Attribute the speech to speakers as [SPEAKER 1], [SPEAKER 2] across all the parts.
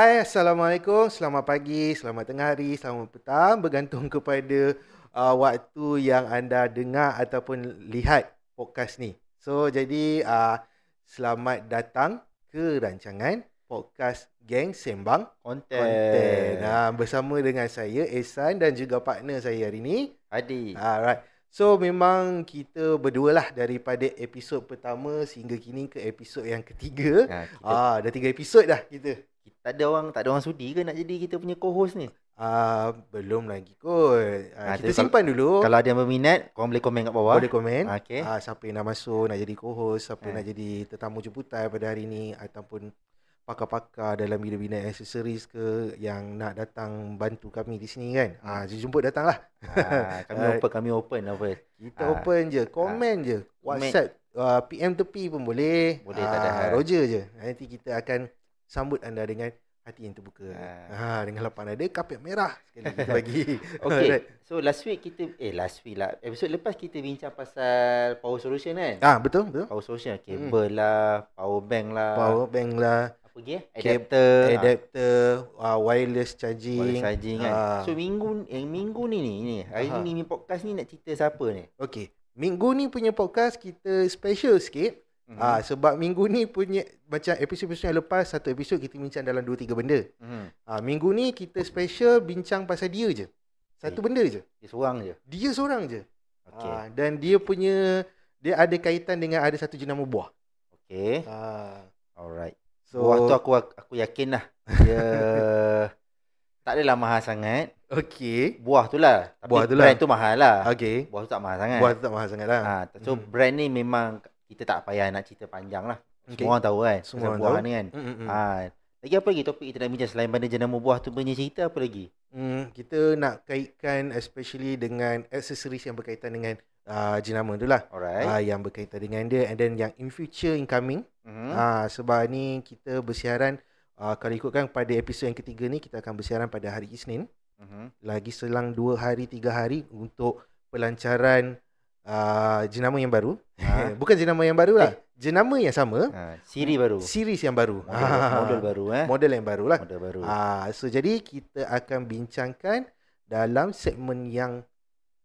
[SPEAKER 1] Hai, Assalamualaikum. Selamat pagi, selamat tengah hari, selamat petang. Bergantung kepada uh, waktu yang anda dengar ataupun lihat podcast ni. So, jadi uh, selamat datang ke rancangan podcast Geng Sembang Konten. Uh, ah, bersama dengan saya, Ehsan dan juga partner saya hari ni. Adi. Alright. Uh, so, memang kita berdua lah daripada episod pertama sehingga kini ke episod yang ketiga. Ah, ha, uh, dah tiga episod dah kita tak ada orang tak ada orang sudi ke nak jadi kita punya co-host ni? Ah uh, belum lagi kot. Uh, nah, ah, kita simpan dulu. Kalau ada yang berminat, kau boleh komen kat bawah. Boleh komen. Okay. Uh, ah, siapa yang nak masuk, nak jadi co-host, siapa uh. nak jadi tetamu jemputan pada hari ni, ataupun pakar-pakar dalam bina-bina accessories ke yang nak datang bantu kami di sini kan. Ah uh, jemput datanglah. Ah, kami ah. open,
[SPEAKER 2] kami open apa. Lah kita uh, open je,
[SPEAKER 1] komen uh, je. WhatsApp, uh, PM tepi pun boleh. Boleh uh, tak ada. Roger je. Nanti kita akan sambut anda dengan hati yang terbuka. Ha, ha dengan lapan ada kapet merah sekali kita bagi. Okey. right.
[SPEAKER 2] So last week kita eh last week lah episod lepas kita bincang pasal power solution kan? Ah ha, betul betul. Power solution kabel
[SPEAKER 1] hmm. lah, power bank lah. Power bank lah. Apa lagi eh? Adapter, adapter, ha. uh, wireless charging. Wireless charging kan. Ha. So minggu yang eh, minggu ni ni, ni hari ha. ni ni podcast ni nak cerita siapa ni? Okey. Minggu ni punya podcast kita special sikit. Mm-hmm. Ah, sebab minggu ni punya macam episod-episod yang lepas satu episod kita bincang dalam dua tiga benda. Mm-hmm. Ah, minggu ni kita special bincang pasal dia je. Satu okay. Eh, benda je. Dia seorang je. Dia seorang je. Okay. Ah, dan dia punya dia ada kaitan dengan ada satu jenama buah. Okay. Ah.
[SPEAKER 2] Alright. So, buah tu aku aku yakinlah. Dia tak adalah mahal sangat. Okay. Buah tu lah. Tapi buah tu lah. brand tu mahal lah. Okay. Buah tu tak mahal sangat. Buah tu tak mahal sangat lah. Ha, so mm. brand ni memang kita tak payah nak cerita panjang lah. Okay. Semua orang tahu kan. Semua orang tahu. Ni kan. Mm-hmm. Ha.
[SPEAKER 1] Lagi apa lagi topik kita nak bincang selain benda jenama buah tu punya cerita apa lagi? Mm, kita nak kaitkan especially dengan aksesoris yang berkaitan dengan uh, jenama tu lah. Alright. Uh, yang berkaitan dengan dia and then yang in future incoming. Mm-hmm. Uh, sebab ni kita bersiaran uh, kalau ikutkan pada episod yang ketiga ni kita akan bersiaran pada hari Isnin. Mm-hmm. Lagi selang dua hari tiga hari untuk pelancaran Ah, jenama yang baru. Ha? Bukan jenama yang baru lah. Eh. Jenama yang sama. Ha, siri baru. siri yang baru. Model, ah. model baru eh. Model yang baru lah. Model baru. Ha, so jadi kita akan bincangkan dalam segmen yang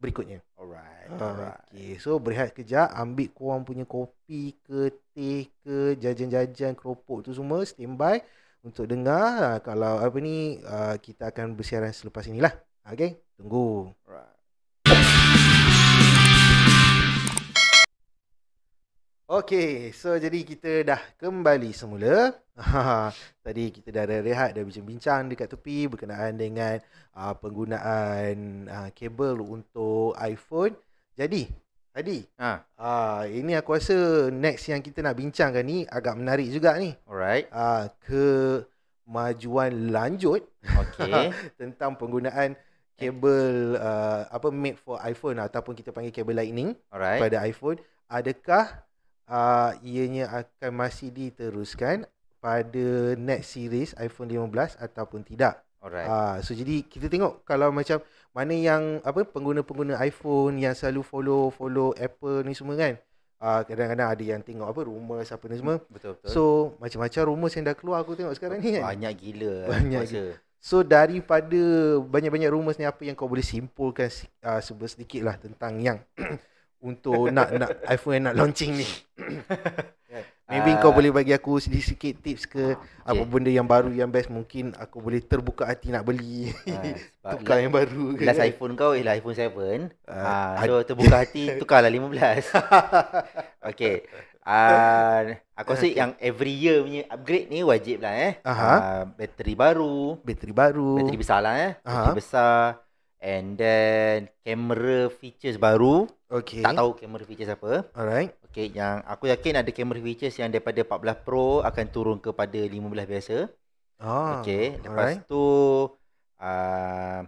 [SPEAKER 1] berikutnya. Alright. alright. Okay, so berehat kejap. Ambil korang punya kopi ke teh ke jajan-jajan keropok tu semua. Standby untuk dengar. Kalau apa ni kita akan bersiaran selepas inilah. Okay. Tunggu. Okay, so jadi kita dah kembali semula. Tadi kita dah rehat dan bincang-bincang dekat tepi berkenaan dengan uh, penggunaan uh, kabel untuk iPhone. Jadi, tadi ha. uh, ini aku rasa next yang kita nak bincangkan ni agak menarik juga ni. Alright. Uh, ke majuan lanjut okay. tentang penggunaan kabel uh, apa made for iPhone ataupun kita panggil kabel lightning Alright. pada iPhone. Adakah uh, ianya akan masih diteruskan pada next series iPhone 15 ataupun tidak. Alright. Uh, so jadi kita tengok kalau macam mana yang apa pengguna-pengguna iPhone yang selalu follow follow Apple ni semua kan. Uh, kadang-kadang ada yang tengok apa rumor siapa ni semua. Betul betul. So macam-macam rumor yang dah keluar aku tengok sekarang ni kan. Banyak gila. Banyak gila. So daripada banyak-banyak rumors ni apa yang kau boleh simpulkan uh, sebesar lah tentang yang untuk nak nak iPhone nak launching ni. Kan? Maybe uh, kau boleh bagi aku sedikit tips ke okay. apa benda yang baru yang best mungkin aku boleh terbuka hati nak beli uh, tukar yang baru ke. Last kan?
[SPEAKER 2] iPhone kau ialah iPhone 7. Ah, uh, uh, so terbuka hati tukarlah 15. okay. Ah, uh, aku rasa okay. yang every year punya upgrade ni wajib lah eh. Uh-huh. Uh, bateri baru. Bateri baru. Bateri besar lah eh. Uh-huh. Bateri besar. And then camera features baru. Okay. Tak tahu camera features apa. Alright. Okay, yang aku yakin ada camera features yang daripada 14 Pro akan turun kepada 15 biasa.
[SPEAKER 1] Ah. Okay. Lepas alright.
[SPEAKER 2] tu, uh,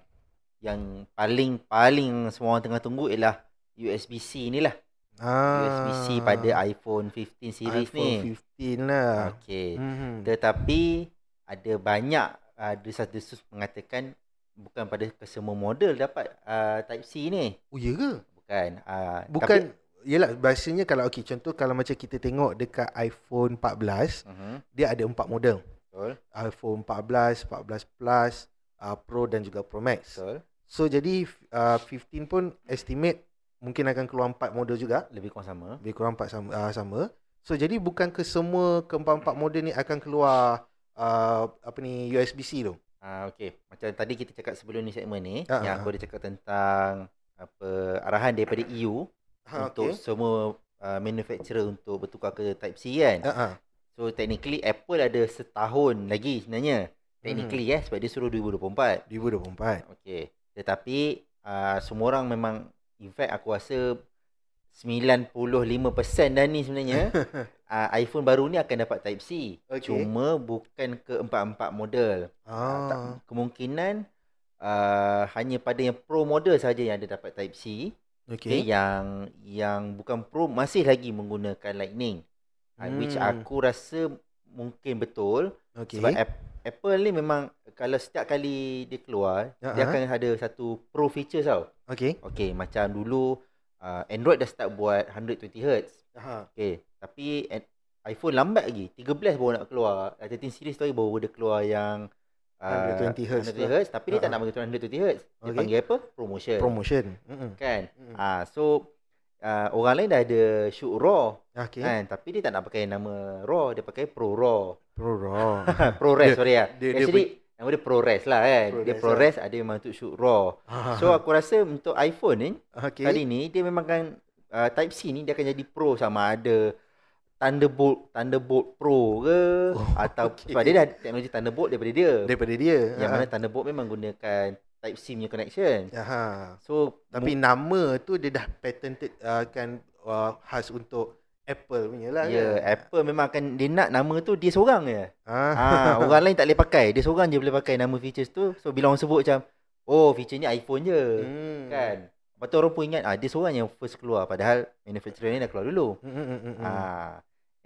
[SPEAKER 2] yang paling-paling semua orang tengah tunggu ialah USB-C inilah. Ah. USB-C pada iPhone 15 series iPhone ni. iPhone 15 lah. Okay. Mm-hmm. Tetapi, ada banyak uh, desas-desus mengatakan bukan pada semua model dapat uh, ah, Type-C ni. Oh, iya ke? Kan. Uh, Bukan.
[SPEAKER 1] Tapi, yelah biasanya kalau okey contoh kalau macam kita tengok dekat iPhone 14. Uh-huh. Mhm. Dia ada empat model. Betul. iPhone 14, 14 Plus, uh, Pro dan juga Pro Max. Betul. So jadi uh, ah, 15 pun estimate mungkin akan keluar empat model juga. Lebih kurang sama. Lebih kurang empat sama. Uh, sama. So jadi bukan ke semua keempat-empat model ni akan keluar uh, apa ni USB-C tu? Ah uh, okey. Macam tadi
[SPEAKER 2] kita cakap sebelum ni segmen ni uh, yang aku uh. ada cakap tentang apa arahan daripada EU ha, untuk semua uh, manufacturer untuk bertukar ke type C kan. Ha, ha. So technically Apple ada setahun lagi sebenarnya. Technically hmm. eh sebab dia suruh 2024. 2024. Okey. Tetapi uh, semua orang memang in fact aku rasa 95% dah ni sebenarnya uh, iPhone baru ni akan dapat type C. Okay. Cuma bukan ke empat-empat model. Ah. Uh, tak, kemungkinan Uh, hanya pada yang pro model saja yang ada dapat type C. Okay. okay. Yang yang bukan pro masih lagi menggunakan lightning. Uh, hmm. Which aku rasa mungkin betul okay. sebab app, Apple ni memang kalau setiap kali dia keluar uh-huh. dia akan ada satu pro feature tau. Okay. Okay macam dulu uh, Android dah start buat 120 Hz. Uh-huh. Okay. Tapi iPhone lambat lagi. 13 baru nak keluar. ada 13 series tu baru dia keluar yang 120 Hz. 120 Hz tapi dia uh-huh. tak nak panggil 120 Hz. Dia okay. panggil apa? Promotion. Promotion. Mm-mm. Kan? Mm-mm. Uh, so uh, orang lain dah ada shoot raw. Okay. Kan? Tapi dia tak nak pakai nama raw, dia pakai pro raw. Pro raw. pro res sorry ah. Dia, Actually, dia, nama dia pro res lah kan. pro dia pro res lah. ada memang untuk shoot raw. Ah. so aku rasa untuk iPhone ni okay. kali ni dia memang kan uh, type C ni dia akan jadi pro sama ada Thunderbolt Thunderbolt Pro ke oh, atau okay. sebab dia dah teknologi Thunderbolt daripada dia daripada dia yang uh-huh. mana Thunderbolt memang gunakan
[SPEAKER 1] type C punya connection uh-huh. so tapi mo- nama tu dia dah patented uh, kan uh, khas untuk Apple punya lah ya yeah, kan? Apple memang akan
[SPEAKER 2] dia nak nama tu dia seorang je uh-huh.
[SPEAKER 1] ha orang
[SPEAKER 2] lain tak boleh pakai dia seorang je boleh pakai nama features tu so bila orang sebut macam oh feature ni iPhone je hmm. kan Lepas tu orang pun ingat ah, Dia seorang yang first keluar Padahal manufacturer ni dah keluar dulu mm, mm, mm, Ah.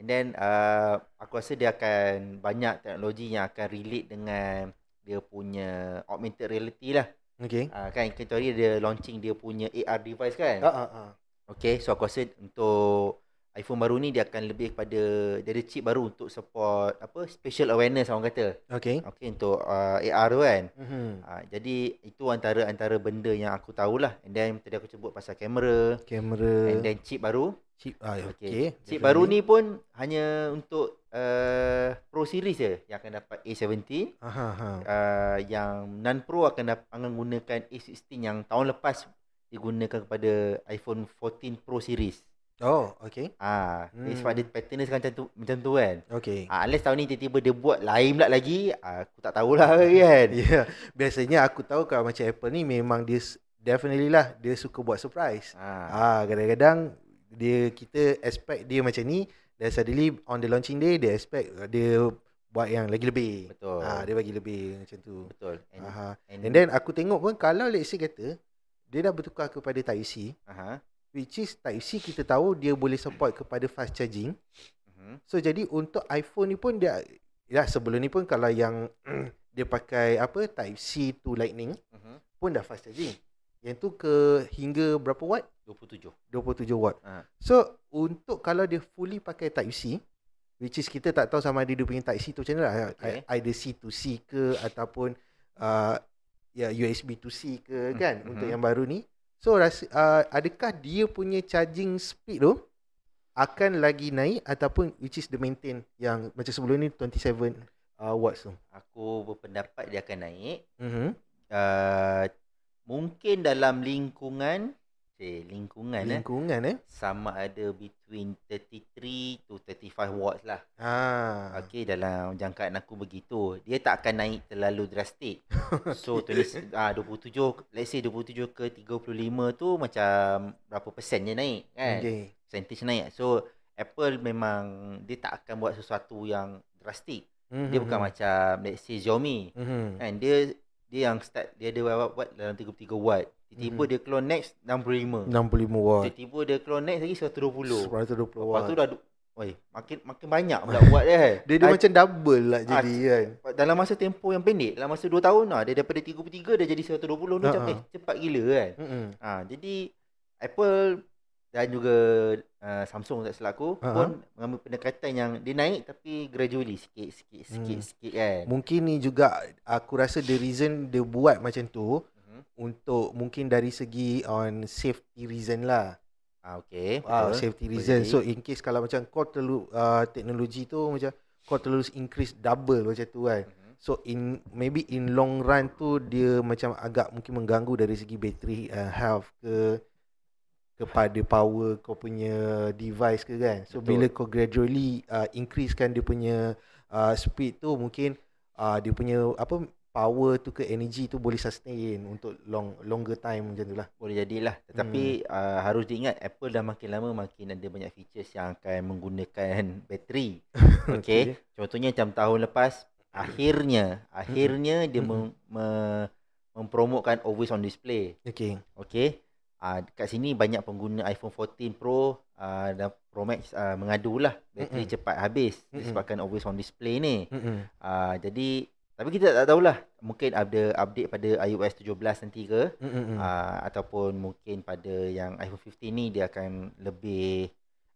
[SPEAKER 2] And then uh, aku rasa dia akan banyak teknologi yang akan relate dengan dia punya augmented reality lah. Okay. Uh, kan kita dia launching dia punya AR device kan. Uh, uh, uh. Okay so aku rasa untuk iPhone baru ni dia akan lebih kepada dia ada chip baru untuk support apa special awareness orang kata. Okay. Okay untuk uh, AR tu kan. Mm-hmm. Uh, jadi itu antara-antara benda yang aku tahulah. And then tadi aku sebut pasal kamera. Kamera. And then chip baru. Chip ah, okay. okay. Chip okay. baru ni pun hanya untuk uh, Pro Series je yang akan dapat A17. Aha, aha. Uh, yang non Pro akan dapat menggunakan A16 yang tahun lepas digunakan kepada iPhone 14 Pro Series. Oh, okay. Ah, hmm. ni sebab dia pattern dia sekarang macam tu, macam tu kan. Okay.
[SPEAKER 1] Ah, unless tahun ni tiba-tiba dia buat lain pula lagi, aku tak tahulah kan. Ya, yeah. biasanya aku tahu kalau macam Apple ni memang dia definitely lah dia suka buat surprise. Ah, ah kadang-kadang dia kita expect dia macam ni dan suddenly on the launching day dia expect uh, dia buat yang lagi lebih. Betul. Ha dia bagi lebih macam tu. Betul. And, Aha. And, and then aku tengok pun kalau let's say kata dia dah bertukar kepada Type C. Aha. Which is Type C kita tahu dia boleh support kepada fast charging. Uh-huh. So jadi untuk iPhone ni pun dia ya sebelum ni pun kalau yang dia pakai apa Type C to Lightning uh-huh. pun dah fast charging. Yang tu ke hingga berapa watt? 27. 27 watt. Ha. So, untuk kalau dia fully pakai Type-C, which is kita tak tahu sama ada dia punya Type-C tu macam mana lah. Okay. Either C to C ke ataupun uh, ya USB to C ke hmm. kan hmm untuk yang baru ni. So, rasa, uh, adakah dia punya charging speed tu akan lagi naik ataupun which is the maintain yang macam sebelum ni 27 uh, watts tu?
[SPEAKER 2] Aku berpendapat dia akan naik. hmm Uh, mungkin dalam lingkungan eh lingkungan eh, lingkungan eh, eh sama ada between 33 to 35 watts lah
[SPEAKER 1] ha ah.
[SPEAKER 2] okay dalam jangkaan aku begitu dia tak akan naik terlalu drastik so tulis ah, uh, 27 let's say 27 ke 35 tu macam berapa persen je naik kan okay. percentage naik so apple memang dia tak akan buat sesuatu yang drastik mm-hmm. dia mhm, bukan mhm. macam let's say Xiaomi mm-hmm. kan dia dia yang start dia ada watt watt dalam 33 watt. Tiba-tiba hmm. dia keluar next 65. 65 watt. Tiba-tiba dia keluar next lagi 120. 120 watt. Lepas tu dah Oi, makin makin banyak pula buat dia. Eh. dia dia A- macam
[SPEAKER 1] double lah
[SPEAKER 2] ah, jadi A- kan. Dalam masa tempoh yang pendek, dalam masa 2 tahun lah dia daripada 33 dia jadi 120 ni uh-huh. macam ha. eh cepat gila kan. Hmm. Ha, jadi Apple dan juga uh, Samsung tak selaku uh-huh. pun mengambil pendekatan yang dia naik tapi gradually sikit sikit sikit hmm. sikit kan.
[SPEAKER 1] Mungkin ni juga aku rasa the reason dia buat macam tu uh-huh. untuk mungkin dari segi on safety reason lah. Ah okey. Wow. Ah, safety reason. Boleh. So in case kalau macam kau terlalu uh, teknologi tu macam kau terlalu increase double macam tu kan. Uh-huh. So in maybe in long run tu dia macam agak mungkin mengganggu dari segi battery uh, health ke kepada power kau punya device ke kan so Betul. bila kau gradually uh, increasekan dia punya uh, speed tu mungkin uh, dia punya apa power tu ke energy tu boleh sustain untuk long longer time macam tu lah boleh jadilah tapi hmm. uh, harus diingat Apple
[SPEAKER 2] dah makin lama makin ada banyak features yang akan menggunakan bateri okey okay. Ya. contohnya macam tahun lepas akhirnya akhirnya hmm. dia mem- mem- mempromokan always on display okey okey Ah uh, kat sini banyak pengguna iPhone 14 Pro uh, dan Pro Max uh, mengadulah bateri Mm-mm. cepat habis Mm-mm. disebabkan always on display ni. Uh, jadi tapi kita tak tahulah mungkin ada update pada iOS 17 nanti ke uh, ataupun mungkin pada yang iPhone 15 ni dia akan lebih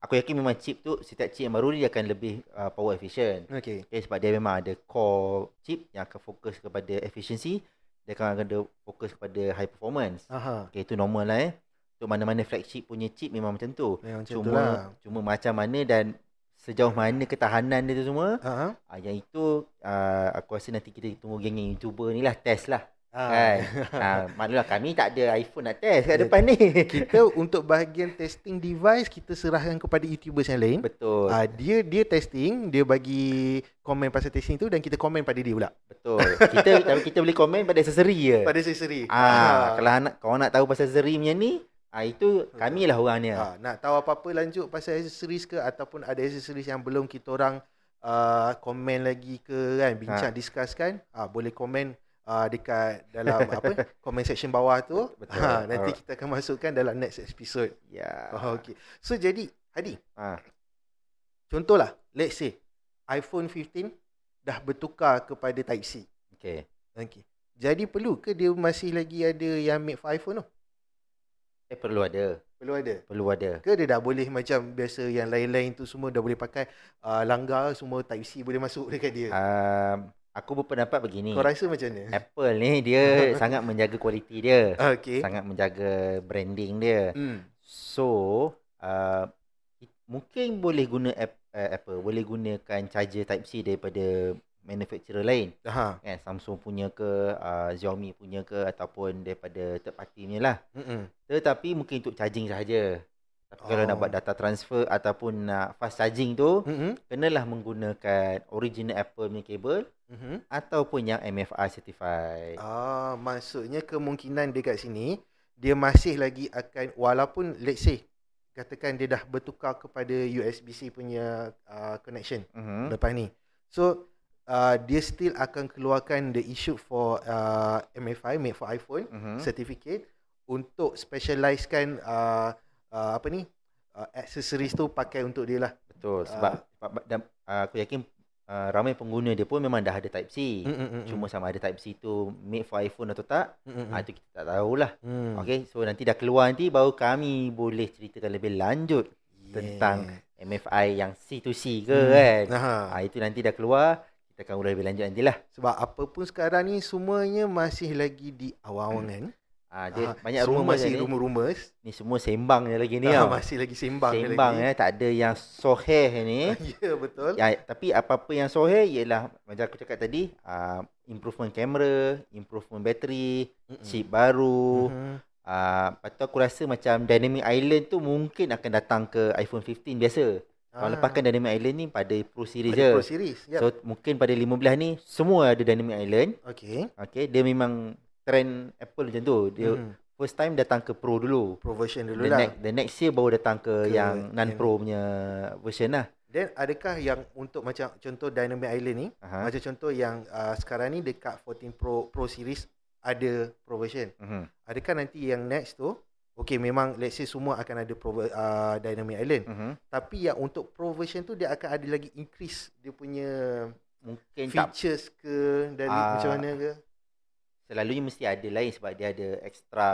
[SPEAKER 2] aku yakin memang chip tu setiap chip yang baru ni dia akan lebih uh, power efficient. Okay. okay. sebab dia memang ada core chip yang akan fokus kepada efficiency dia akan ada fokus kepada high performance. Aha. Okay, itu normal lah eh. Untuk mana-mana flagship punya chip memang macam tu. Memang macam cuma, lah. cuma macam mana dan sejauh mana ketahanan dia tu semua. Aha. Ah, yang itu ah, aku rasa nanti kita tunggu geng-geng YouTuber ni lah. Test lah. Ha. Kan? ha. kami tak ada iPhone nak test kat
[SPEAKER 1] depan ni. Kita untuk bahagian testing device kita serahkan kepada YouTubers yang lain. Betul. Ha, dia dia testing, dia bagi komen pasal testing tu dan kita komen pada dia pula. Betul. Kita tapi kita boleh komen pada accessory je. Pada accessory. Ha. ha. Kalau
[SPEAKER 2] nak kau nak tahu pasal accessory punya ni, ha, itu kamilah orangnya. Ha.
[SPEAKER 1] Nak tahu apa-apa lanjut pasal accessories ke ataupun ada accessories yang belum kita orang Uh, komen lagi ke kan bincang ha. discuss kan uh, boleh komen uh, dekat dalam apa comment section bawah tu. Betul. Ha, nanti Alright. kita akan masukkan dalam next episode. Ya. Yeah. Okey. So jadi Hadi. Ha. Contohlah let's say iPhone 15 dah bertukar kepada Type C. Okey. Okey. Jadi perlu ke dia masih lagi ada yang make for iPhone tu? Eh perlu ada.
[SPEAKER 2] Perlu ada. Perlu ada.
[SPEAKER 1] Ke dia dah boleh macam biasa yang lain-lain tu semua dah boleh pakai uh, langgar semua type C boleh masuk dekat dia. Um, Aku berpendapat begini. Kau rasa macam ni? Apple ni dia
[SPEAKER 2] sangat menjaga kualiti dia. Okay. Sangat menjaga branding dia. Hmm. So, uh, mungkin boleh guna eh, Apple, boleh gunakan charger type C daripada manufacturer lain. Aha. Kan Samsung punya ke, uh, Xiaomi punya ke ataupun daripada third party punya lah. Hmm. Tetapi mungkin untuk charging saja. Tapi oh. kalau nak oh. buat data transfer ataupun nak fast charging tu, mm-hmm. kenalah menggunakan original Apple punya kabel mm-hmm. ataupun yang MFI certified. Ah,
[SPEAKER 1] oh, maksudnya kemungkinan dekat sini dia masih lagi akan walaupun let's say katakan dia dah bertukar kepada USB-C punya uh, connection mm-hmm. lepas ni. So Uh, dia still akan keluarkan the issue for uh, ah, MFI, made for iPhone, mm-hmm. certificate untuk specialisekan uh, apa ni uh, accessories tu pakai untuk dia lah betul uh, sebab uh, dan, uh, aku yakin
[SPEAKER 2] uh, ramai pengguna dia pun memang dah ada type C mm-mm. cuma sama ada type C tu made for iPhone atau tak uh, mm, mm, mm. ah, itu kita tak tahulah mm. Okay so nanti dah keluar nanti baru kami boleh ceritakan lebih lanjut yeah. tentang MFI yang c to c ke mm. kan ha, itu nanti dah
[SPEAKER 1] keluar kita akan mulai lebih lanjut nantilah. Sebab apa pun sekarang ni semuanya masih lagi di awangan. Hmm. Ah, dia ha, banyak rumor masih rumor-rumor. Ni semua sembang je lagi ni. Ha, masih lagi sembang je lagi. Sembang eh, tak
[SPEAKER 2] ada yang soheh ni. ya, betul. Ya, tapi apa-apa yang soheh ialah macam aku cakap tadi, uh, improvement kamera, improvement bateri, Mm-mm. chip baru. Mm-hmm. Ah, mm-hmm. uh, tu aku rasa macam Dynamic Island tu mungkin akan datang ke iPhone 15 biasa. Kalau lepas kan Dynamic Island ni pada Pro Series pada je. Pro Series, yep. So, mungkin pada 15 ni semua ada Dynamic Island. Okay. Okay, dia memang trend Apple macam tu. Dia mm. first time datang ke Pro dulu. Pro version dulu the lah. Next, the next year baru datang ke, ke yang non-Pro yeah. punya version lah.
[SPEAKER 1] Then adakah yang untuk macam contoh Dynamic Island ni, uh-huh. macam contoh yang uh, sekarang ni dekat 14 Pro Pro series ada Pro version. Uh-huh. Adakah nanti yang next tu, okay memang let's say semua akan ada Pro uh, Dynamic Island. Uh-huh. Tapi yang untuk Pro version tu dia akan ada lagi increase dia punya mungkin features tak, ke dari uh, ah, macam mana ke?
[SPEAKER 2] selalunya mesti ada lain sebab dia ada extra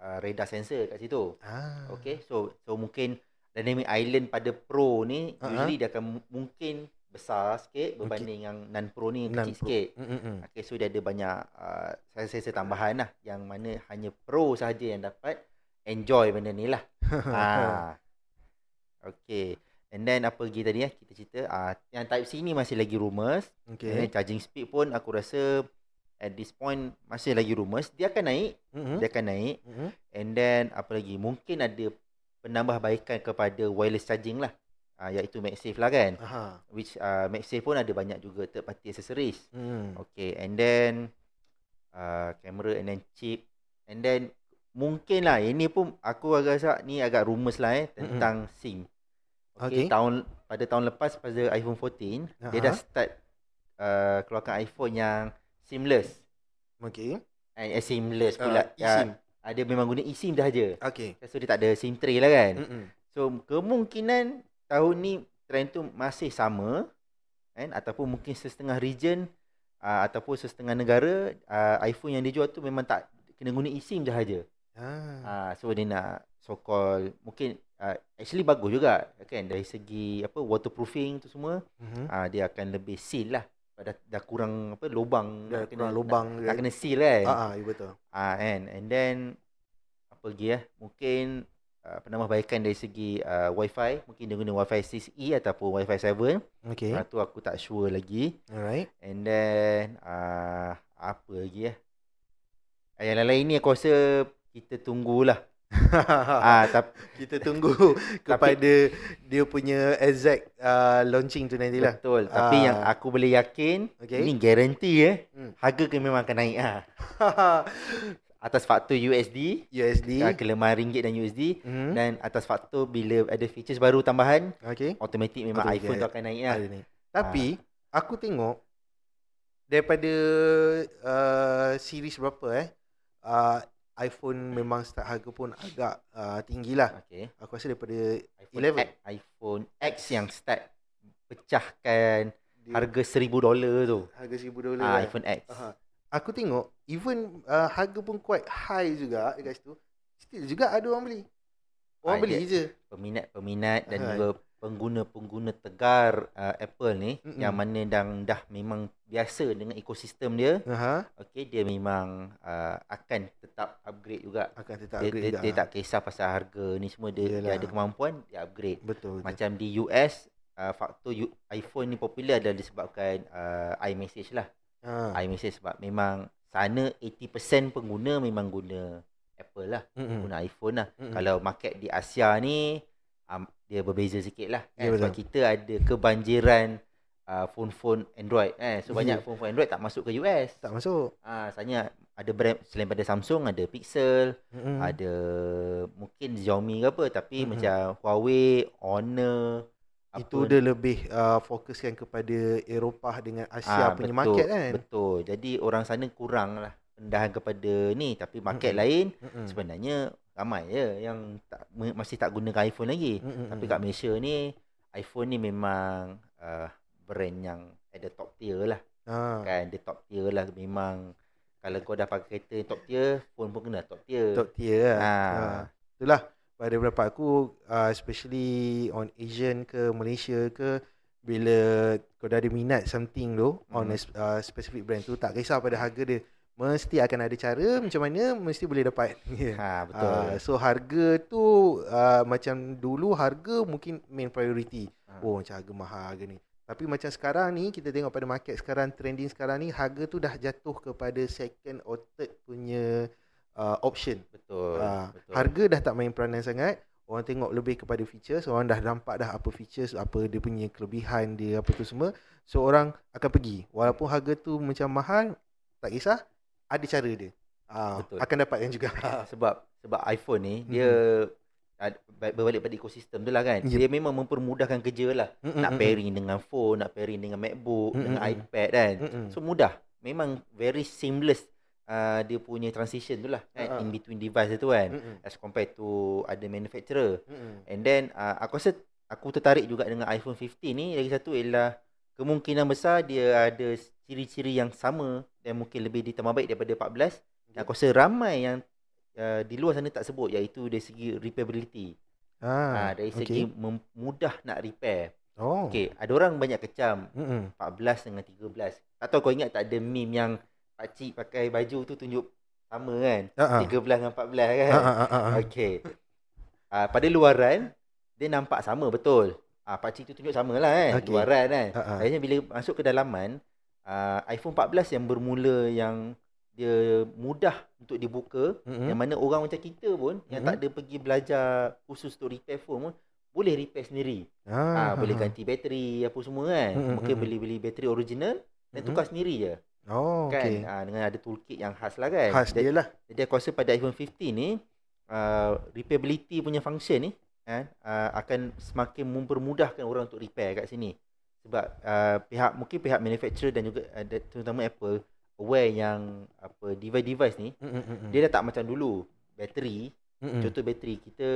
[SPEAKER 2] uh, radar sensor kat situ. Ah. Okay, so so mungkin dynamic island pada pro ni uh-huh. usually dia akan mungkin besar sikit berbanding mungkin. yang non pro ni kecil pro sikit. Mm-mm. Okay, so dia ada banyak uh, sensor tambahan lah yang mana hanya pro sahaja yang dapat enjoy benda ni lah. ah. Okay. And then apa lagi tadi ya? Kita cerita. Uh, yang Type-C ni masih lagi rumours. Okay. charging speed pun aku rasa at this point masih lagi rumours dia akan naik mm-hmm. dia akan naik mm-hmm. and then apa lagi mungkin ada penambahbaikan kepada wireless charging lah uh, iaitu MagSafe lah kan Aha. which uh, MagSafe pun ada banyak juga third party accessories mm. okay and then uh, ah, camera and then chip and then mungkin lah ini pun aku agak rasa ni agak rumours lah eh tentang mm-hmm. SIM okay, okay tahun pada tahun lepas pada iPhone 14 Aha. dia dah start uh, keluarkan iPhone yang seamless. Okay. Eh, eh, seamless pula. Uh, eSIM. Ya, ah, dia memang guna eSIM dah je. Okay. So, dia tak ada SIM tray lah kan. Mm-mm. So, kemungkinan tahun ni trend tu masih sama. Kan? Ataupun mungkin setengah region uh, ataupun setengah negara, uh, iPhone yang dia jual tu memang tak kena guna eSIM dah je. Ah. Uh, so, dia nak so-called mungkin uh, actually bagus juga kan dari segi apa waterproofing tu semua mm-hmm. uh, dia akan lebih seal lah dah, dah kurang apa lubang dah tak kurang kena, lubang tak, tak kena seal kan ha ah uh, betul ah and and then apa lagi eh mungkin uh, penambahbaikan dari segi uh, wifi mungkin dia guna wifi 6e ataupun wifi 7 okey uh, tu aku tak sure lagi alright and then uh, apa lagi eh
[SPEAKER 1] yang lain-lain ni aku rasa kita tunggulah ah, tapi kita tunggu kepada tapi, dia punya exact uh, launching tu nanti lah. Betul. Ah. Tapi ah. yang aku boleh yakin, okay. ini guarantee eh. Hmm.
[SPEAKER 2] Harga ke memang akan naik ah. atas faktor USD, USD, ah, kelemahan ringgit dan USD hmm. dan atas faktor bila ada features baru tambahan, okey. Automatik memang Auto iPhone tu akan naik lah. Ni. Tapi
[SPEAKER 1] ah. aku tengok daripada uh, series berapa eh? Uh, iPhone memang start harga pun agak uh, tinggi lah. Okay. Aku rasa daripada iPhone 11. X, iPhone X yang start pecahkan dia,
[SPEAKER 2] harga seribu dolar tu. Harga seribu dolar. Uh, iPhone X. Uh-huh.
[SPEAKER 1] Aku tengok, even uh, harga pun quite high juga dekat situ, still juga ada orang beli. Orang uh, beli je.
[SPEAKER 2] Peminat-peminat dan uh-huh. juga pengguna-pengguna tegar uh, Apple ni Mm-mm. yang mana dah dah memang biasa dengan ekosistem dia. Uh-huh. Okey dia memang uh, akan tetap upgrade juga. Akan tetap dia, upgrade. Dia, dia tak ha. kisah pasal harga ni semua dia, dia ada kemampuan dia upgrade. Betul. Macam di US uh, faktor U- iPhone ni popular adalah disebabkan uh, iMessage lah. Uh. iMessage sebab memang sana 80% pengguna memang guna Apple lah, Mm-mm. guna iPhone lah. Mm-mm. Kalau market di Asia ni um, dia berbeza sikit lah kan? yeah, sebab kita ada kebanjiran uh, phone-phone Android eh? so yeah. banyak phone-phone ya. Android tak masuk ke US tak masuk ah uh, sebenarnya ada brand selain pada Samsung ada Pixel mm-hmm. ada mungkin Xiaomi ke apa tapi mm-hmm. macam Huawei Honor itu dia
[SPEAKER 1] lebih uh, fokuskan kepada Eropah dengan Asia ha, punya betul, market kan.
[SPEAKER 2] Betul. Jadi orang sana kurang lah, pendahan kepada ni tapi market Mm-mm. lain Mm-mm. sebenarnya ramai ya, yang tak masih tak guna iPhone lagi. Mm-hmm. Tapi kat Malaysia ni iPhone ni memang uh, brand yang ada top tier lah. Ha. Kan dia top tier lah memang kalau kau dah pakai kereta top tier, phone pun kena top tier. Top
[SPEAKER 1] tier lah. Ha. ha. Itulah pada beberapa aku uh, especially on Asian ke Malaysia ke bila kau dah ada minat something tu mm-hmm. on a, uh, specific brand tu tak kisah pada harga dia mesti akan ada cara macam mana mesti boleh dapat. Yeah. Ya, ha betul. Uh, so harga tu uh, macam dulu harga mungkin main priority. Ha. Oh macam harga mahal harga ni. Tapi macam sekarang ni kita tengok pada market sekarang trending sekarang ni harga tu dah jatuh kepada second or third punya uh, option. Betul. Uh, betul. Harga dah tak main peranan sangat. Orang tengok lebih kepada features, orang dah nampak dah apa features, apa dia punya kelebihan dia apa tu semua. So orang akan pergi walaupun harga tu macam mahal tak kisah ada cara dia. Ha, Betul. Akan
[SPEAKER 2] dapatkan juga. Ah, sebab sebab iPhone ni mm-hmm. dia berbalik pada ekosistem tu lah kan. Yep. Dia memang mempermudahkan kerja lah. Mm-hmm. Nak pairing dengan phone, nak pairing dengan Macbook, mm-hmm. dengan iPad kan. Mm-hmm. So mudah. Memang very seamless uh, dia punya transition tu lah. Uh-huh. In between device tu kan. Mm-hmm. As compared to other manufacturer. Mm-hmm. And then uh, aku rasa aku tertarik juga dengan iPhone 15 ni. Lagi satu ialah kemungkinan besar dia ada ciri-ciri yang sama dan mungkin lebih ditambah baik daripada 14 okay. dan aku rasa ramai yang uh, di luar sana tak sebut iaitu dari segi repairability.
[SPEAKER 1] Ah, uh, dari segi okay.
[SPEAKER 2] mudah nak repair. Oh. Okey, ada orang banyak kecam. Mm-mm. 14 dengan 13. Tak tahu kau ingat tak ada meme yang pak cik pakai baju tu tunjuk sama kan? Uh-huh. 13 dengan 14 kan? Uh-huh. Uh-huh. Okey. Uh, pada luaran dia nampak sama betul. Ah uh, pak cik tu tunjuk samalah kan, okay. luaran kan. Uh-huh. Akhirnya bila masuk ke dalaman, uh, iPhone 14 yang bermula yang dia mudah untuk dibuka mm-hmm. yang mana orang macam kita pun mm-hmm. yang tak ada pergi belajar khusus untuk repair phone pun boleh repair sendiri.
[SPEAKER 1] Ah, ah, ah boleh ganti
[SPEAKER 2] bateri apa semua kan. Mm-hmm. Mungkin mm-hmm. beli-beli bateri original dan mm-hmm. tukar sendiri je.
[SPEAKER 1] Oh kan? okey.
[SPEAKER 2] Ah, dengan ada toolkit yang khas lah kan. Khas dia lah. Jadi aku rasa pada iPhone 15 ni uh, repairability punya function ni kan uh, akan semakin mempermudahkan orang untuk repair kat sini sebab uh, pihak mungkin pihak manufacturer dan juga uh, terutama Apple aware yang apa device-device ni mm mm, mm mm dia dah tak macam dulu bateri Mm-mm. contoh bateri kita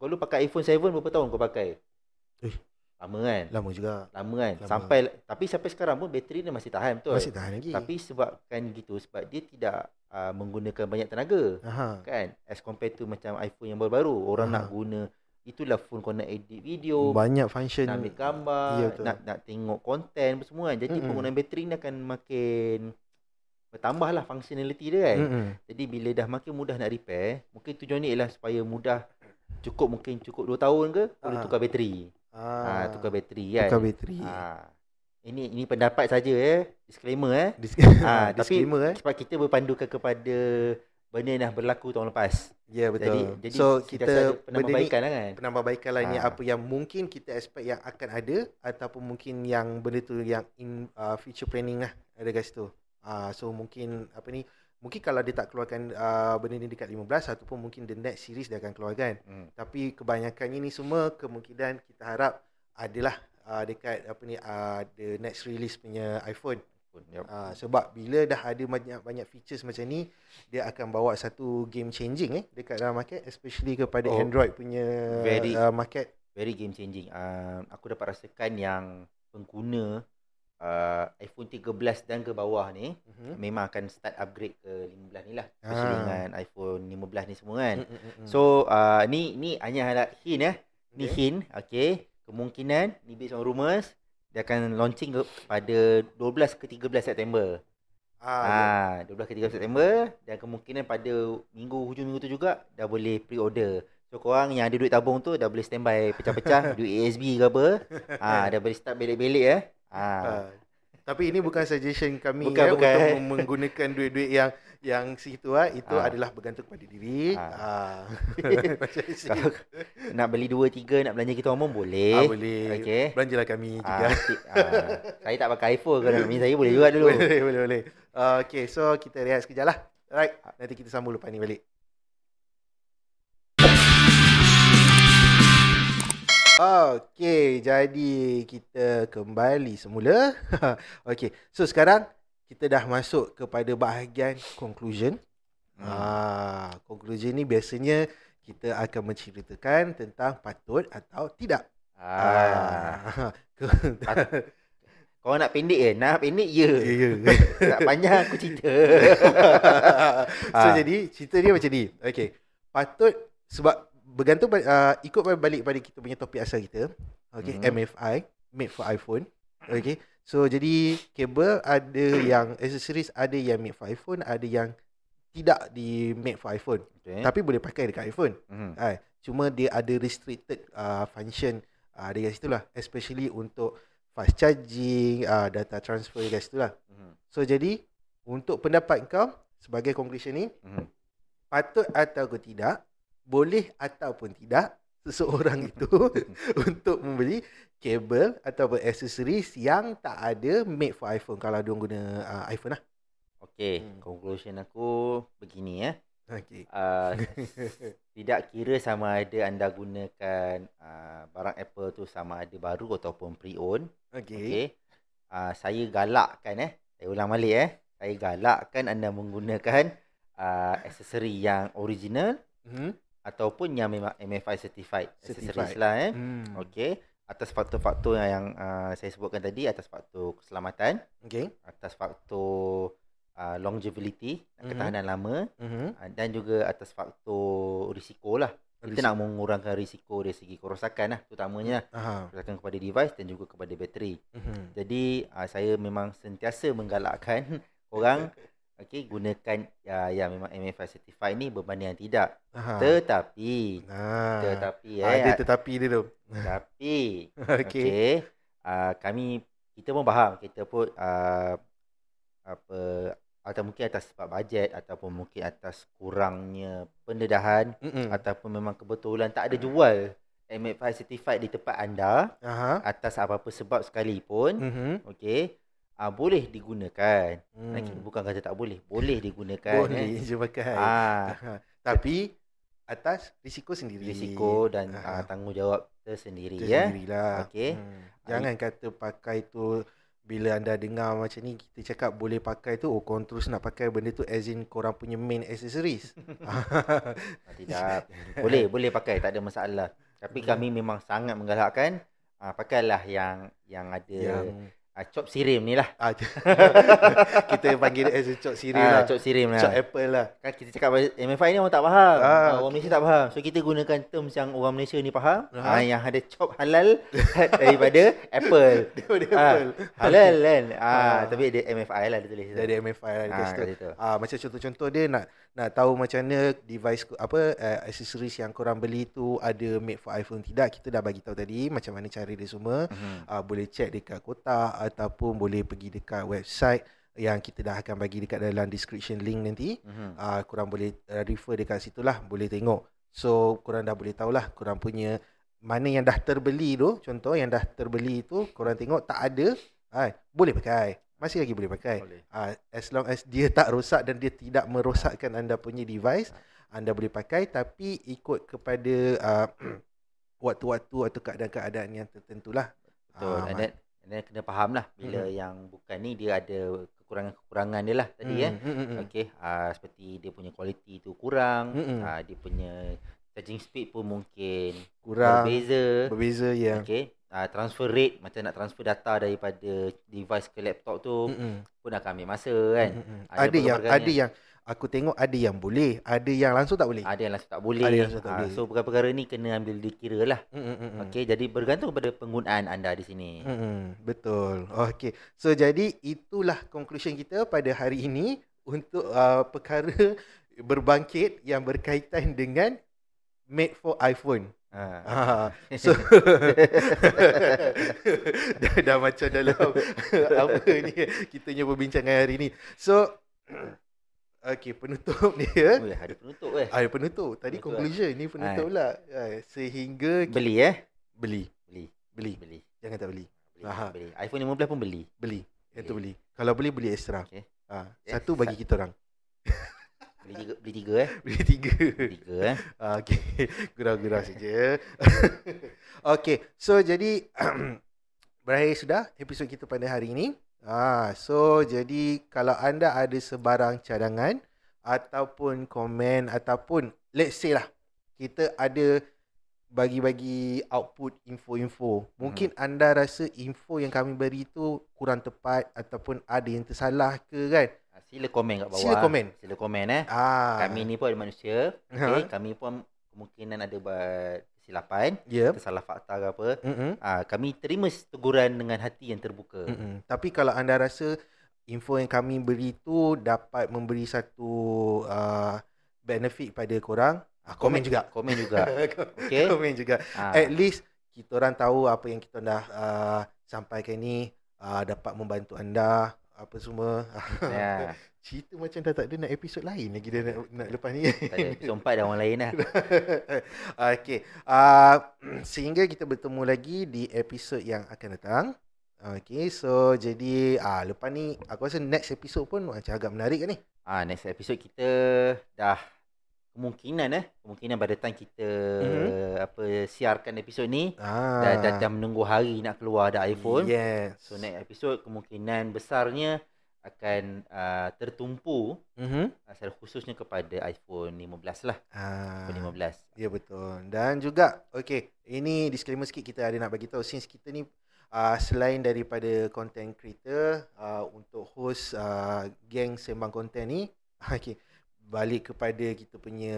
[SPEAKER 2] kalau pakai iPhone 7 berapa tahun kau pakai eh lama kan lama juga lama kan lama. sampai tapi sampai sekarang pun bateri ni masih tahan betul masih tahan lagi tapi sebabkan gitu sebab dia tidak uh, menggunakan banyak tenaga Aha. kan as compared to macam iPhone yang baru-baru orang Aha. nak guna Itulah phone kau nak edit video Banyak function Nak ambil gambar ya, nak, nak tengok konten apa semua kan Jadi mm-hmm. penggunaan bateri ni akan makin Bertambah lah functionality dia kan mm-hmm. Jadi bila dah makin mudah nak repair Mungkin tujuan ni ialah supaya mudah Cukup mungkin cukup 2 tahun ke Boleh ah. tukar bateri ha. Ha, Tukar bateri kan Tukar bateri ha. Ini ini pendapat saja eh disclaimer eh Dis- ha, disclaimer tapi, eh sebab kita berpandukan kepada
[SPEAKER 1] benda yang dah berlaku tahun lepas. Ya yeah, betul. Jadi, jadi so kita penambahbaikan lah kan. Penambahbaikan lah ha. ni apa yang mungkin kita expect yang akan ada ataupun mungkin yang benda tu yang in uh, future planning lah ada guys tu. uh, ha, so mungkin apa ni mungkin kalau dia tak keluarkan uh, benda ni dekat 15 ataupun mungkin the next series dia akan keluarkan. Hmm. Tapi kebanyakan ini semua kemungkinan kita harap adalah uh, dekat apa ni uh, the next release punya iPhone pun. Yep. Uh, ah, sebab bila dah ada banyak-banyak features macam ni, dia akan bawa satu game changing eh dekat dalam market especially kepada oh, Android punya very, uh,
[SPEAKER 2] market very game changing. Uh, aku dapat rasakan yang pengguna uh, iPhone 13 dan ke bawah ni mm-hmm. memang akan start upgrade ke 15 ni lah ha. dengan iPhone 15 ni semua kan. Mm-hmm. So uh, ni ni hanya hint eh. Ni okay. hint, okay. Kemungkinan, ni based on rumours. Dia akan launching pada 12 ke 13 September. Ah, ha, ah, ya. 12 ke 13 September dan kemungkinan pada minggu hujung minggu tu juga dah boleh pre-order. So korang yang ada duit tabung tu dah boleh standby pecah-pecah duit ASB ke apa. Ah, ha, dah boleh start belik-belik eh. Ah. Ha. Ha.
[SPEAKER 1] Tapi ini bukan suggestion kami bukan, ya, bukan. untuk menggunakan duit-duit yang yang situ ah itu ha. adalah bergantung kepada diri. Ha. Ha. nak beli
[SPEAKER 2] dua, tiga, nak belanja kita umum boleh. Ha, boleh. Okay. Belanjalah kami ha. juga. Ha. saya tak pakai iPhone kalau nak saya boleh juga dulu. Boleh, boleh, boleh.
[SPEAKER 1] Okay, so kita rehat sekejap lah. Alright, nanti kita sambung lepas ni balik. Okay, jadi kita kembali semula. okay, so sekarang kita dah masuk kepada bahagian conclusion. Hmm. Ha, conclusion ni biasanya kita akan menceritakan tentang patut atau tidak. Ah. Ha. Kau nak pendek ke? Nak pendek, ya. Yeah. Yeah, yeah. nak panjang, aku cerita. so, ah. jadi cerita dia macam ni. Okay. Patut sebab bergantung uh, ikut balik pada kita punya topik asal kita. Okay. Hmm. MFI. Made for iPhone. Okay. So jadi kabel ada yang accessories ada yang made for iPhone, ada yang tidak di made for iPhone. Okay. Tapi boleh pakai dekat iPhone. Mm-hmm. Ha, cuma dia ada restricted uh, function uh, ah, dekat situ lah. Especially untuk fast charging, uh, data transfer dekat situ lah. Mm-hmm. So jadi untuk pendapat kau sebagai conclusion ni, mm-hmm. patut atau tidak, boleh ataupun tidak, seseorang itu untuk membeli kabel ataupun accessories yang tak ada made for iPhone kalau dia guna uh, iPhone lah.
[SPEAKER 2] Okay, hmm. conclusion aku begini ya. Okay. Uh, tidak kira sama ada anda gunakan uh, barang Apple tu sama ada baru ataupun pre-owned. Okay. okay. Uh, saya galakkan eh. Saya ulang balik eh. Saya galakkan anda menggunakan uh, accessory yang original. Hmm ataupun yang memang MFI certified, certified. lah eh. Hmm. Okey, atas faktor-faktor yang, yang uh, saya sebutkan tadi atas faktor keselamatan, okey. Atas faktor uh, longevity, mm-hmm. ketahanan lama, mm-hmm. uh, dan juga atas faktor risiko lah. Risiko. nak mengurangkan risiko dari segi kerosakan lah, terutamanya uh kerosakan kepada device dan juga kepada bateri. Mm-hmm. Jadi uh, saya memang sentiasa menggalakkan orang Okay, gunakan uh, yang memang MFI certified ni berbanding yang tidak. Aha. Tetapi ha. tetapi ha, eh. Ada tetapi dia tu. Tetapi, okey. Okay, uh, kami kita pun faham kita pun uh, apa atau mungkin atas sebab bajet ataupun mungkin atas kurangnya pendedahan Mm-mm. ataupun memang kebetulan tak ada jual MFI certified di tempat anda Aha. atas apa-apa sebab sekalipun. Mm-hmm. Okey. Ah boleh digunakan. Hmm. bukan kata tak boleh, boleh digunakan. Boleh kan? je pakai. Ah. Tapi atas risiko sendiri. Risiko dan ah. Ah, tanggungjawab tersendiri ya. Sendirilah. Okey. Hmm. Jangan Ay-
[SPEAKER 1] kata pakai tu bila anda dengar macam ni kita cakap boleh pakai tu oh korang terus nak pakai benda tu as in korang punya main accessories. Ah, Tidak. Boleh
[SPEAKER 2] boleh pakai tak ada masalah. Tapi hmm. kami memang sangat menggalakkan ah pakailah yang yang ada yang Ah, chop sirim ni lah. Ah, kita panggil dia as chop sirim ah, lah. Chop sirim lah. Chop apple lah. Kan kita cakap MFI ni orang tak faham. Ah, ah, orang okay. Malaysia tak faham. So kita gunakan term yang orang Malaysia ni faham. Ah. Ah, yang ada
[SPEAKER 1] chop halal daripada apple. daripada ah, apple. Halal kan. Ah, ah. Tapi ada MFI lah dia tulis. Dia MFI lah dia ah, ah, Macam contoh-contoh dia nak nak tahu macam mana device apa uh, accessories yang korang beli tu ada made for iPhone tidak kita dah bagi tahu tadi macam mana cari dia semua mm-hmm. uh, boleh check dekat kotak ataupun boleh pergi dekat website yang kita dah akan bagi dekat dalam description link nanti. Uh-huh. Uh, korang boleh refer dekat situ lah, boleh tengok. So, korang dah boleh tahulah korang punya mana yang dah terbeli tu. Contoh yang dah terbeli tu, korang tengok tak ada, uh, boleh pakai. Masih lagi boleh pakai. Boleh. Uh, as long as dia tak rosak dan dia tidak merosakkan anda punya device, ah. anda boleh pakai tapi ikut kepada uh, waktu-waktu atau keadaan-keadaan yang tertentulah. Betul. Uh, and that,
[SPEAKER 2] And kena faham lah bila hmm yang bukan ni dia ada kekurangan-kekurangan dia lah tadi mm-hmm. eh. Okay, uh, seperti dia punya quality tu kurang, hmm uh, dia punya charging speed pun mungkin kurang, berbeza. Berbeza, ya. Yeah. Okay, uh, transfer rate macam nak transfer data daripada device ke laptop tu mm-hmm. pun akan ambil masa kan. Mm-hmm. Ada, ah, ada yang, ada yang
[SPEAKER 1] aku tengok ada yang boleh, ada yang langsung tak boleh. Ada yang langsung tak boleh. langsung tak ha, boleh. so
[SPEAKER 2] perkara-perkara ni kena ambil dikira lah. Mm-hmm. Mm, mm, okay, jadi bergantung kepada penggunaan anda di sini.
[SPEAKER 1] Mm-hmm. Betul. Okay, so jadi itulah conclusion kita pada hari ini untuk uh, perkara berbangkit yang berkaitan dengan made for iPhone. Ha. Ah, So dah, dah macam dalam apa ni kita punya perbincangan hari ni. So Okay, penutup ni eh. Boleh, ada penutup eh. Ada penutup. Tadi penutup conclusion, lah. ni penutup lah, Sehingga... Beli eh? Beli. Beli. Beli. beli. Jangan tak beli. Beli. Aha. beli. iPhone 15 pun beli. Beli. Yang tu beli. Kalau beli, beli extra. Okay. Ha. Eh, satu bagi kita orang. Beli tiga, beli tiga eh. Beli tiga. Beli tiga eh. Ah, okay. Gurau-gurau saja. okay. So, jadi... berakhir sudah episod kita pada hari ini. Ah, so jadi kalau anda ada sebarang cadangan ataupun komen ataupun let's say lah kita ada bagi-bagi output info-info. Mungkin hmm. anda rasa info yang kami beri tu kurang tepat ataupun ada yang tersalah ke kan? Ah, sila komen kat bawah. Sila komen.
[SPEAKER 2] Sila komen eh. Ah. Kami ni pun ada manusia. Okay. Ha. Kami pun kemungkinan ada buat silapan, yeah. kesalahan fakta ke apa, mm-hmm. uh, kami terima teguran dengan hati yang terbuka. Mm-hmm.
[SPEAKER 1] Tapi kalau anda rasa info yang kami beri tu dapat memberi satu uh, benefit pada korang, uh, komen, komen juga. Komen juga. okay. Komen juga. Uh. At least kita orang tahu apa yang kita dah uh, sampaikan ni uh, dapat membantu anda apa semua. Yeah. cerita macam dah tak ada nak episod lain lagi dah nak, nak lepas ni. Sompat dah orang lain lah. okay. Uh, sehingga kita bertemu lagi di episod yang akan datang. Okay, so jadi uh, lepas ni aku rasa next episod pun macam agak menarik kan ni.
[SPEAKER 2] Ah, next episod kita dah kemungkinan eh kemungkinan pada time kita mm-hmm. apa siarkan episod ni ah. dah, dah dah menunggu hari nak keluar ada iPhone yes. so next episod kemungkinan besarnya akan uh, tertumpu mm-hmm. secara khususnya kepada iPhone 15 lah. Ah, iPhone 15.
[SPEAKER 1] Ya betul. Dan juga okey, ini disclaimer sikit kita ada nak bagi tahu since kita ni uh, selain daripada content creator uh, untuk host uh, geng sembang konten ni, okey, balik kepada kita punya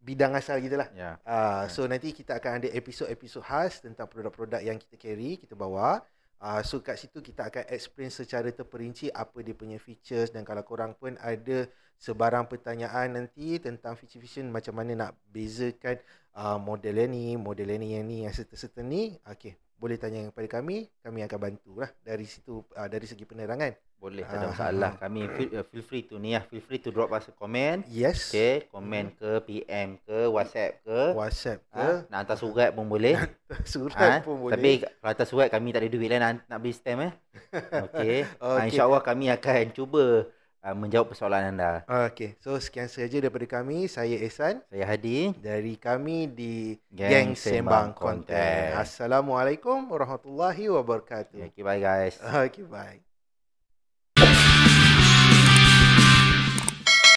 [SPEAKER 1] bidang asal kita lah. Yeah. Ya. Uh, ya. yeah. so nanti kita akan ada episod-episod khas tentang produk-produk yang kita carry, kita bawa. Uh, so kat situ kita akan explain secara terperinci apa dia punya features dan kalau korang pun ada sebarang pertanyaan nanti tentang feature vision macam mana nak bezakan uh, model yang ni, model yang ni yang ni yang serta-serta ni, okay, boleh tanya kepada kami, kami akan bantu lah dari situ uh, dari segi penerangan boleh tak ada ah, masalah ah. kami eh,
[SPEAKER 2] feel free to ni ya feel free to drop us a comment yes okay comment ke PM ke WhatsApp ke WhatsApp ah, ke ha? nak hantar surat pun boleh surat ha? pun boleh tapi kalau hantar surat kami tak ada duit lah nak, nak beli stamp eh
[SPEAKER 1] okey okay. ha, insyaallah
[SPEAKER 2] kami akan cuba uh, menjawab persoalan anda Okay,
[SPEAKER 1] so sekian sahaja daripada kami saya Ehsan saya Hadi dari kami di Gang geng sembang konten assalamualaikum warahmatullahi wabarakatuh Okay bye guys Okay bye